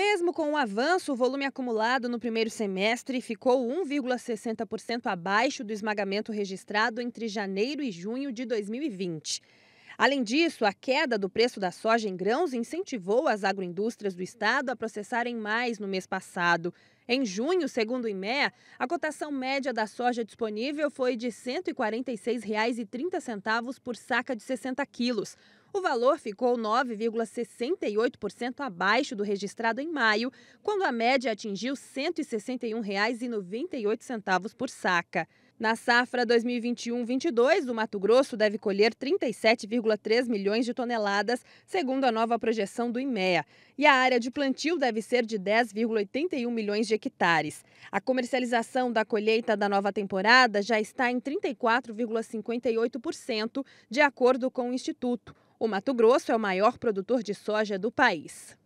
Mesmo com o avanço, o volume acumulado no primeiro semestre ficou 1,60% abaixo do esmagamento registrado entre janeiro e junho de 2020. Além disso, a queda do preço da soja em grãos incentivou as agroindústrias do estado a processarem mais no mês passado. Em junho, segundo o IMEA, a cotação média da soja disponível foi de R$ 146,30 por saca de 60 quilos, o valor ficou 9,68% abaixo do registrado em maio, quando a média atingiu R$ 161,98 por saca. Na safra 2021-22, o Mato Grosso deve colher 37,3 milhões de toneladas, segundo a nova projeção do IMEA. E a área de plantio deve ser de 10,81 milhões de hectares. A comercialização da colheita da nova temporada já está em 34,58%, de acordo com o Instituto. O Mato Grosso é o maior produtor de soja do país.